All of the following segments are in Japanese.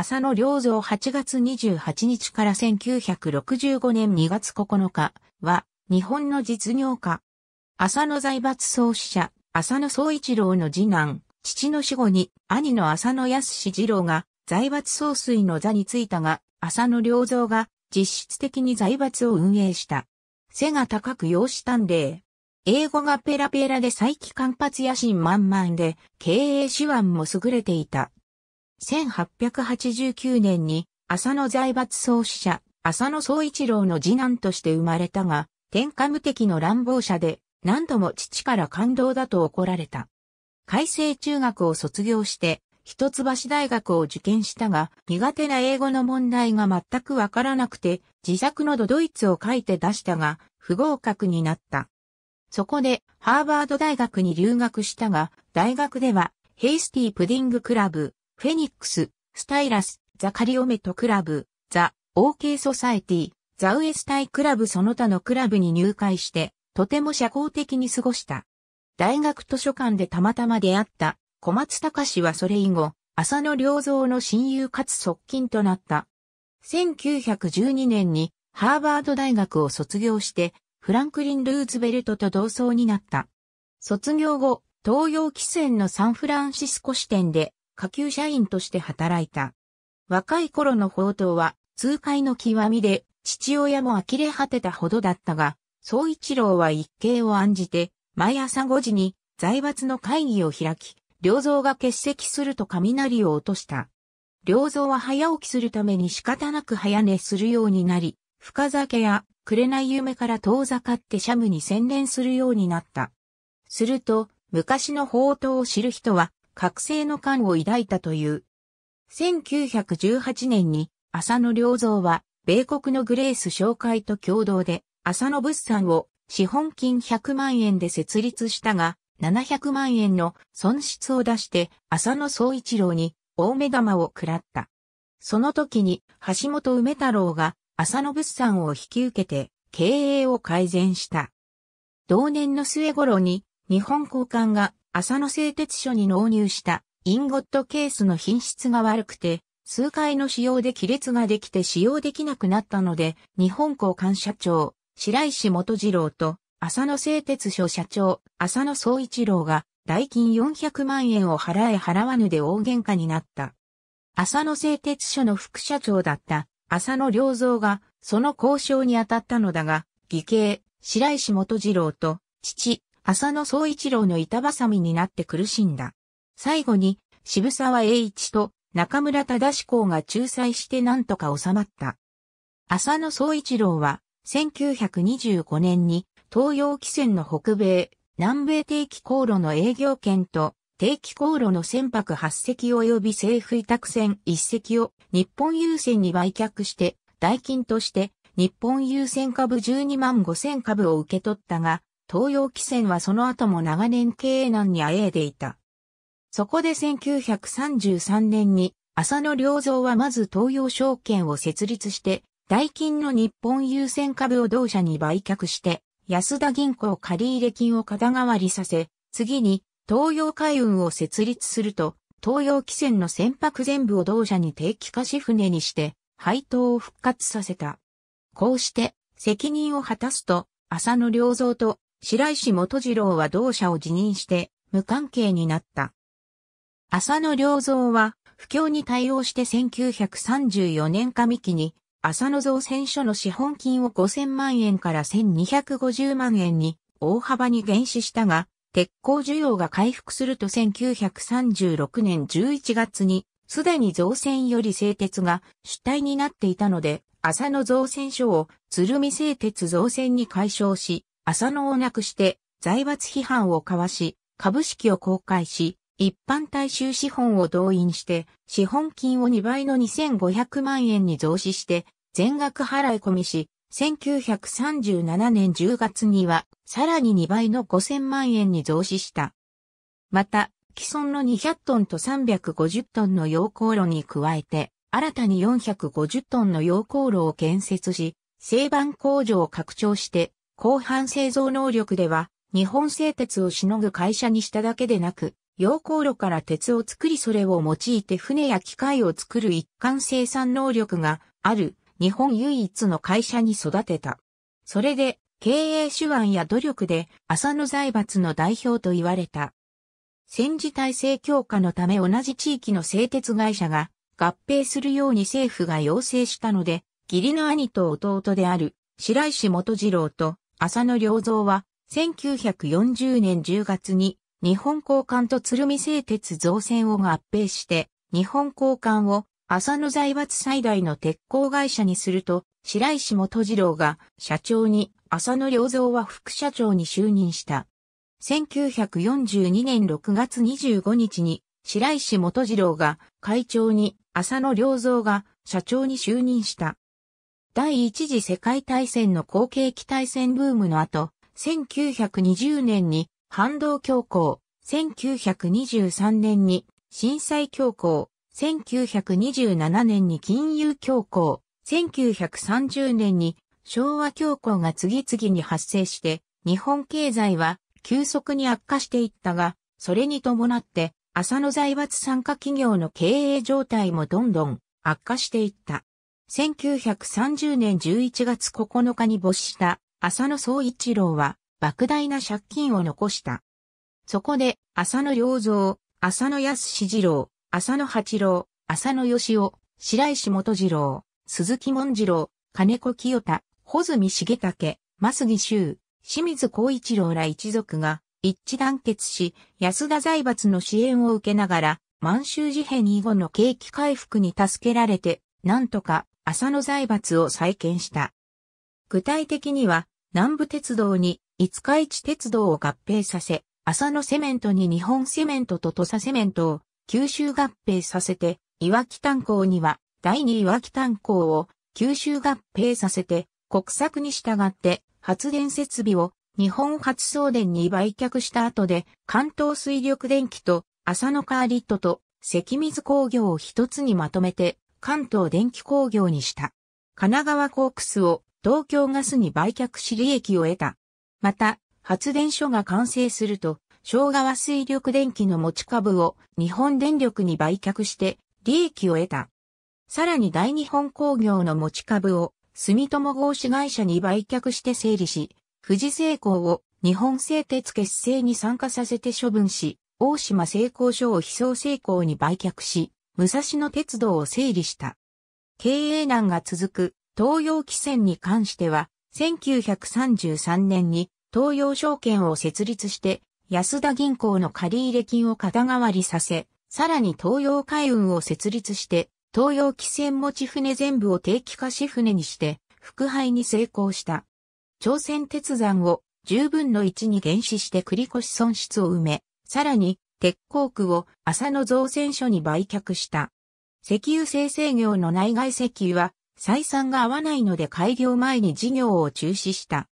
浅野良造8月28日から1965年2月9日は、日本の実業家。浅野財閥創始者、浅野総一郎の次男、父の死後に兄の浅野康二郎が財閥総帥の座についたが、浅野良造が実質的に財閥を運営した。背が高く養子端麗。英語がペラペラで再起間髪野心満々で、経営手腕も優れていた。1889年に浅野財閥創始者、浅野総一郎の次男として生まれたが、天下無敵の乱暴者で、何度も父から感動だと怒られた。海星中学を卒業して、一橋大学を受験したが、苦手な英語の問題が全くわからなくて、自作のドドイツを書いて出したが、不合格になった。そこで、ハーバード大学に留学したが、大学では、ヘイスティープディングクラブ、フェニックス、スタイラス、ザカリオメトクラブ、ザ、オーケー・ソサエティ、ザウエスタイクラブその他のクラブに入会して、とても社交的に過ごした。大学図書館でたまたま出会った小松隆はそれ以後、浅野良造の親友かつ側近となった。1912年にハーバード大学を卒業して、フランクリン・ルーズベルトと同窓になった。卒業後、東洋汽船のサンフランシスコ支店で下級社員として働いた。若い頃の宝刀は、痛快の極みで、父親も呆れ果てたほどだったが、総一郎は一計を案じて、毎朝5時に財閥の会議を開き、良造が欠席すると雷を落とした。良造は早起きするために仕方なく早寝するようになり、深酒や紅夢から遠ざかってシャムに専念するようになった。すると、昔の宝刀を知る人は、覚醒の感を抱いたという。1918年に浅野良造は米国のグレース紹介と共同で浅野物産を資本金100万円で設立したが700万円の損失を出して浅野総一郎に大目玉を食らった。その時に橋本梅太郎が浅野物産を引き受けて経営を改善した。同年の末頃に日本交換が浅野製鉄所に納入したインゴットケースの品質が悪くて、数回の使用で亀裂ができて使用できなくなったので、日本交管社長、白石元次郎と、浅野製鉄所社長、浅野総一郎が、代金400万円を払え払わぬで大喧嘩になった。浅野製鉄所の副社長だった浅野良造がその交渉に当たったのだが、義兄、白石元次郎と父、浅野総一郎の板挟みになって苦しんだ。最後に、渋沢栄一と中村忠志公が仲裁して何とか収まった。浅野総一郎は、1925年に東洋汽船の北米、南米定期航路の営業権と定期航路の船舶8隻及び政府委託船1隻を日本郵船に売却して、代金として日本郵船株12万5千株を受け取ったが、東洋汽船はその後も長年経営難にあえいでいた。そこで1933年に浅野良造はまず東洋証券を設立して、代金の日本優先株を同社に売却して、安田銀行借入金を肩代わりさせ、次に東洋海運を設立すると、東洋汽船の船舶全部を同社に定期貸し船にして、配当を復活させた。こうして、責任を果たすと、浅野良造と白石元次郎は同社を辞任して無関係になった。浅野良造は不況に対応して1934年上期に浅野造船所の資本金を5000万円から1250万円に大幅に減資したが、鉄鋼需要が回復すると1936年11月に、すでに造船より製鉄が主体になっていたので、浅野造船所を鶴見製鉄造船に解消し、浅野をなくして財閥批判を交わし、株式を公開し、一般大衆資本を動員して、資本金を2倍の2500万円に増資して、全額払い込みし、1937年10月には、さらに2倍の5000万円に増資した。また、既存の200トンと350トンの溶鉱炉に加えて、新たに450トンの溶鉱炉を建設し、製板工場を拡張して、後半製造能力では、日本製鉄をしのぐ会社にしただけでなく、洋航路から鉄を作りそれを用いて船や機械を作る一貫生産能力がある日本唯一の会社に育てた。それで経営手腕や努力で浅野財閥の代表と言われた。戦時体制強化のため同じ地域の製鉄会社が合併するように政府が要請したので、義理の兄と弟である白石元次郎と浅野良造は、1940年10月に、日本交換と鶴見製鉄造船を合併して、日本交換を浅野財閥最大の鉄鋼会社にすると、白石元次郎が社長に、浅野良造は副社長に就任した。1942年6月25日に、白石元次郎が会長に、浅野良造が社長に就任した。第一次世界大戦の後継期大戦ブームの後、1920年に反動恐慌、1923年に震災恐慌、1927年に金融恐慌、1930年に昭和恐慌が次々に発生して、日本経済は急速に悪化していったが、それに伴って、浅野財閥参加企業の経営状態もどんどん悪化していった。1930年11月9日に没した浅野総一郎は莫大な借金を残した。そこで浅野良造、浅野康次郎、浅野八郎、浅野義雄、白石元次郎、鈴木文次郎、金子清田、穂積重武、増木修、清水光一郎ら一族が一致団結し、安田財閥の支援を受けながら、満州事変以後の景気回復に助けられて、なんとか浅野財閥を再建した。具体的には、南部鉄道に五日市鉄道を合併させ、浅野セメントに日本セメントと土佐セメントを九州合併させて、岩木炭鉱には第二岩木炭鉱を九州合併させて、国策に従って発電設備を日本発送電に売却した後で、関東水力電気と浅野カーリットと関水工業を一つにまとめて関東電気工業にした。神奈川コークスを東京ガスに売却し利益を得た。また、発電所が完成すると、昭和水力電気の持ち株を日本電力に売却して利益を得た。さらに大日本工業の持ち株を住友合資会社に売却して整理し、富士製鋼を日本製鉄結成に参加させて処分し、大島製鋼所を非創製鋼に売却し、武蔵野鉄道を整理した。経営難が続く東洋汽船に関しては、1933年に東洋証券を設立して、安田銀行の借入金を肩代わりさせ、さらに東洋海運を設立して、東洋汽船持ち船全部を定期化し船にして、副配に成功した。朝鮮鉄山を十分の一に減資して繰越損失を埋め、さらに鉄鋼区を浅野造船所に売却した。石油生成業の内外石油は採算が合わないので開業前に事業を中止した。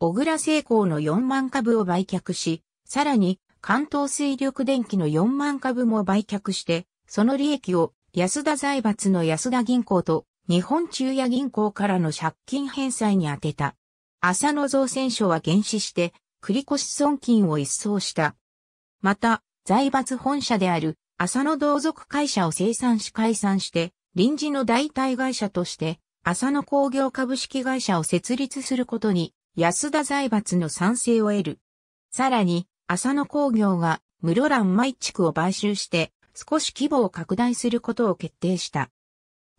小倉製鋼の4万株を売却し、さらに関東水力電機の4万株も売却して、その利益を安田財閥の安田銀行と日本中野銀行からの借金返済に充てた。浅野造船所は減資して繰越損金を一掃した。また、財閥本社である浅野同族会社を生産し解散して、臨時の代替会社として、浅野工業株式会社を設立することに、安田財閥の賛成を得る。さらに、浅野工業が室蘭舞地区を買収して、少し規模を拡大することを決定した。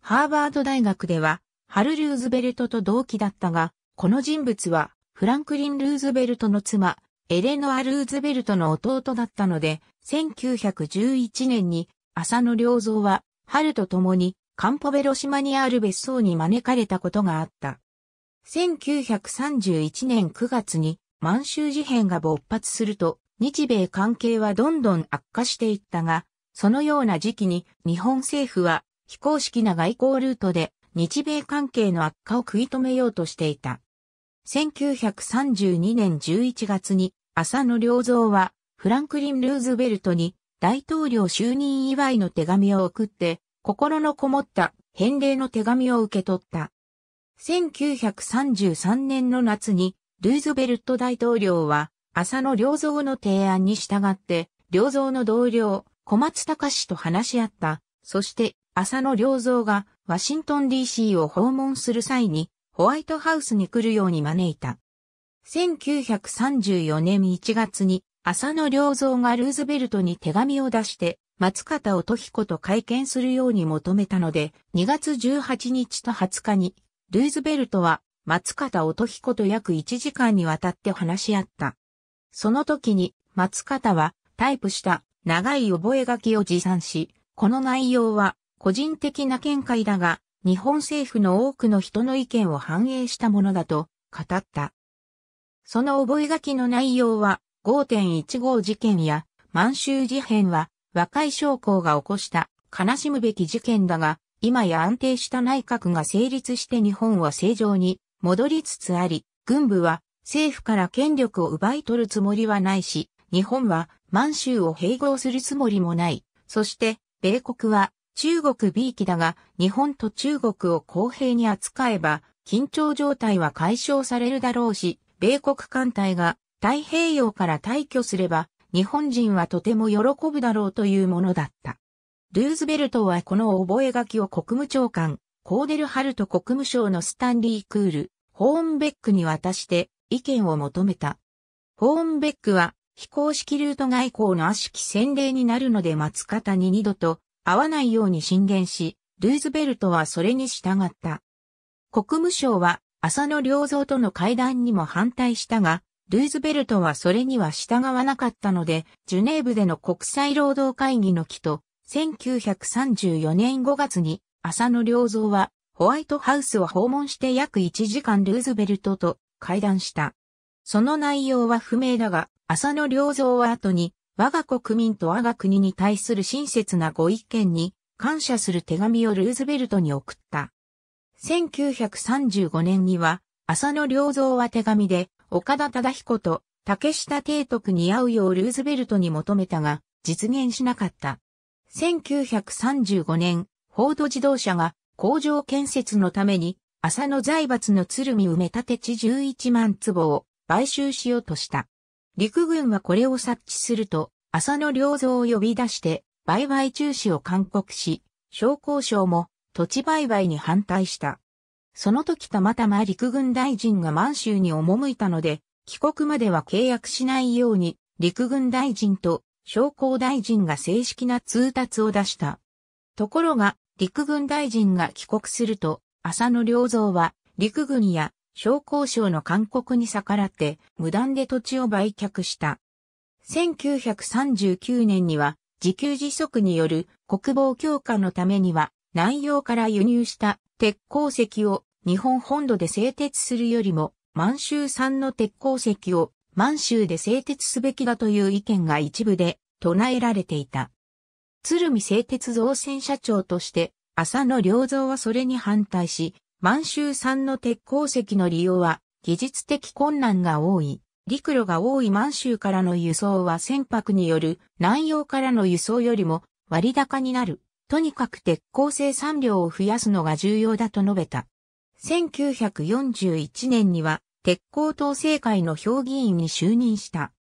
ハーバード大学では、ハル・ルーズベルトと同期だったが、この人物は、フランクリン・ルーズベルトの妻、エレノア・ルーズベルトの弟だったので、1911年に浅野良造は春と共にカンポベロ島にある別荘に招かれたことがあった。1931年9月に満州事変が勃発すると、日米関係はどんどん悪化していったが、そのような時期に日本政府は非公式な外交ルートで日米関係の悪化を食い止めようとしていた。1932年11月に浅野良造は、フランクリン・ルーズベルトに、大統領就任祝いの手紙を送って、心のこもった返礼の手紙を受け取った。1933年の夏に、ルーズベルト大統領は、浅野良造の提案に従って、良造の同僚、小松隆氏と話し合った。そして、浅野良造が、ワシントン DC を訪問する際に、ホワイトハウスに来るように招いた。1934年1月に浅野良造がルーズベルトに手紙を出して松方乙彦と会見するように求めたので2月18日と20日にルーズベルトは松方乙彦と約1時間にわたって話し合った。その時に松方はタイプした長い覚書を持参し、この内容は個人的な見解だが日本政府の多くの人の意見を反映したものだと語った。その覚書の内容は5.15事件や満州事変は若い将校が起こした悲しむべき事件だが、今や安定した内閣が成立して日本は正常に戻りつつあり、軍部は政府から権力を奪い取るつもりはないし、日本は満州を併合するつもりもない。そして、米国は中国 B 期だが、日本と中国を公平に扱えば、緊張状態は解消されるだろうし、米国艦隊が太平洋から退去すれば、日本人はとても喜ぶだろうというものだった。ルーズベルトはこの覚書を国務長官、コーデルハルト国務省のスタンリー・クール、ホーンベックに渡して意見を求めた。ホーンベックは非公式ルート外交の悪しき先例になるので松方に二度と会わないように進言し、ルーズベルトはそれに従った。国務省は浅野良造との会談にも反対したが、ルーズベルトはそれには従わなかったので、ジュネーブでの国際労働会議の期と、1934年5月に浅野良造はホワイトハウスを訪問して約1時間ルーズベルトと会談した。その内容は不明だが、浅野良造は後に、我が国民と我が国に対する親切なご意見に感謝する手紙をルーズベルトに送った。1935年には、浅野良造は手紙で、岡田忠彦と竹下帝徳に会うようルーズベルトに求めたが、実現しなかった。1935年、フォード自動車が工場建設のために、浅野財閥の鶴見埋め立て地11万坪を買収しようとした。陸軍はこれを察知すると、浅野良造を呼び出して、売買中止を勧告し、商工省も土地売買に反対した。その時たまたま陸軍大臣が満州に赴いたので、帰国までは契約しないように、陸軍大臣と商工大臣が正式な通達を出した。ところが、陸軍大臣が帰国すると、浅野良造は、陸軍や商工省の勧告に逆らって、無断で土地を売却した。1939年には、自給自足による国防強化のためには、南洋から輸入した鉄鉱石を日本本土で製鉄するよりも満州産の鉄鉱石を満州で製鉄すべきだという意見が一部で唱えられていた。鶴見製鉄造船社長として浅野良造はそれに反対し、満州産の鉄鉱石の利用は技術的困難が多い。陸路が多い満州からの輸送は船舶による南洋からの輸送よりも割高になるとにかく鉄鋼生産量を増やすのが重要だと述べた。1941年には鉄鋼統制会の評議員に就任した。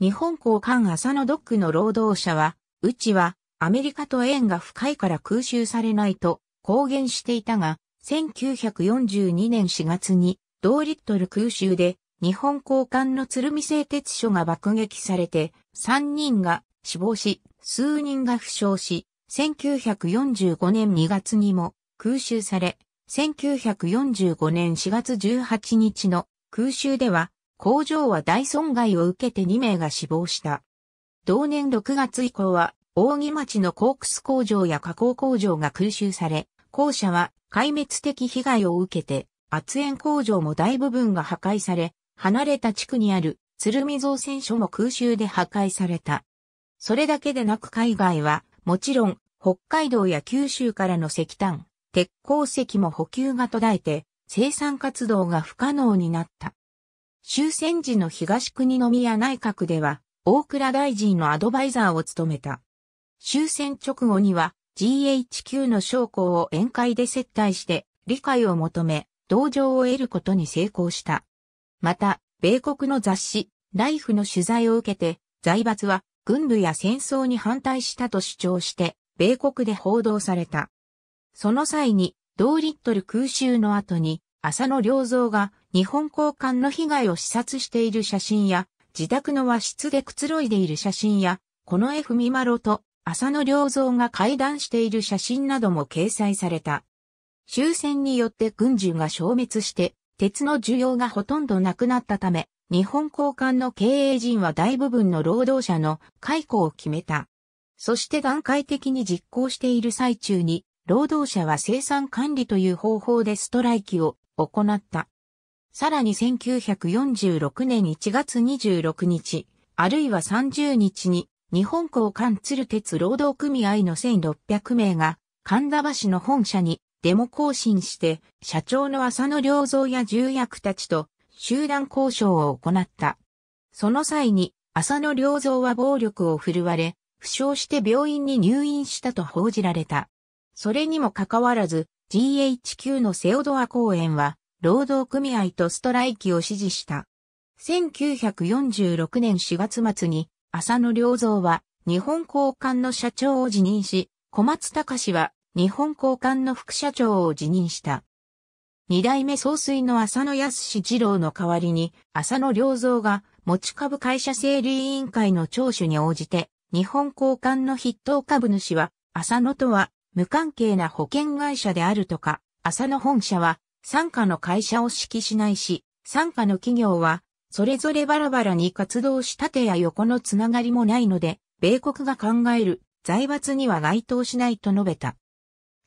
日本交換浅野ドックの労働者は、うちはアメリカと縁が深いから空襲されないと公言していたが、1942年4月に同リットル空襲で日本交換の鶴見製鉄所が爆撃されて3人が死亡し、数人が負傷し、1945年2月にも空襲され、1945年4月18日の空襲では工場は大損害を受けて2名が死亡した。同年6月以降は大木町のコークス工場や加工工場が空襲され、校舎は壊滅的被害を受けて圧縁工場も大部分が破壊され、離れた地区にある鶴見造船所も空襲で破壊された。それだけでなく海外は、もちろん北海道や九州からの石炭、鉄鉱石も補給が途絶えて、生産活動が不可能になった。終戦時の東国の宮内閣では、大倉大臣のアドバイザーを務めた。終戦直後には、GHQ の将校を宴会で接待して、理解を求め、同情を得ることに成功した。また、米国の雑誌、ライフの取材を受けて、財閥は軍部や戦争に反対したと主張して、米国で報道された。その際に、同リットル空襲の後に、浅野良造が日本交換の被害を視察している写真や、自宅の和室でくつろいでいる写真や、この絵まろと浅野良造が会談している写真なども掲載された。終戦によって軍需が消滅して、鉄の需要がほとんどなくなったため、日本交換の経営陣は大部分の労働者の解雇を決めた。そして段階的に実行している最中に、労働者は生産管理という方法でストライキを行った。さらに1946年1月26日、あるいは30日に、日本港関鶴鉄労働組合の1600名が、神田橋の本社にデモ行進して、社長の浅野良造や重役たちと集団交渉を行った。その際に、浅野良造は暴力を振るわれ、負傷して病院に入院したと報じられた。それにもかかわらず、GHQ のセオドア公園は、労働組合とストライキを支持した。1946年4月末に、浅野良造は、日本交換の社長を辞任し、小松隆は、日本交換の副社長を辞任した。二代目総帥の浅野康二郎の代わりに、浅野良造が、持ち株会社整理委員会の聴取に応じて、日本交換の筆頭株主は、浅野とは無関係な保険会社であるとか、浅野本社は、傘下の会社を指揮しないし、傘下の企業は、それぞれバラバラに活動した手や横のつながりもないので、米国が考える財閥には該当しないと述べた。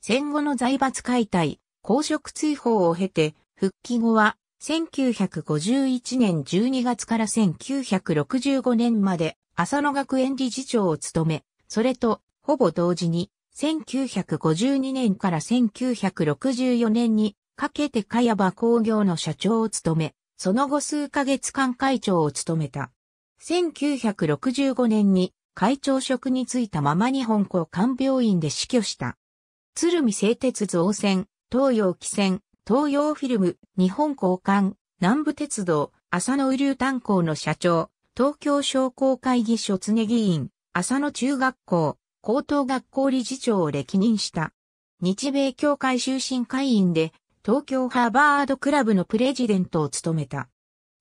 戦後の財閥解体、公職追放を経て、復帰後は1951年12月から1965年まで浅野学園理事長を務め、それとほぼ同時に1952年から1964年にかけて茅場工業の社長を務め、その後数ヶ月間会長を務めた。1965年に会長職に就いたまま日本交換病院で死去した。鶴見製鉄造船、東洋汽船、東洋フィルム、日本交換、南部鉄道、浅野雨流炭鉱の社長、東京商工会議所常議員、浅野中学校、高等学校理事長を歴任した。日米協会終身会員で、東京ハーバードクラブのプレジデントを務めた。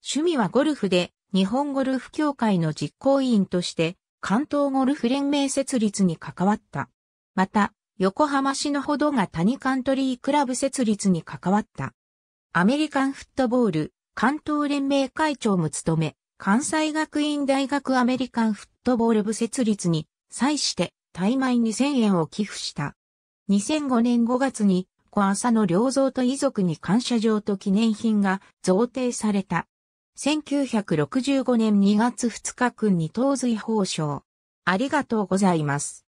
趣味はゴルフで、日本ゴルフ協会の実行委員として、関東ゴルフ連盟設立に関わった。また、横浜市のほどが谷カントリークラブ設立に関わった。アメリカンフットボール関東連盟会長も務め、関西学院大学アメリカンフットボール部設立に際して大枚2000円を寄付した。2005年5月に小浅野良造と遺族に感謝状と記念品が贈呈された。1965年2月2日君に東髄報奨。ありがとうございます。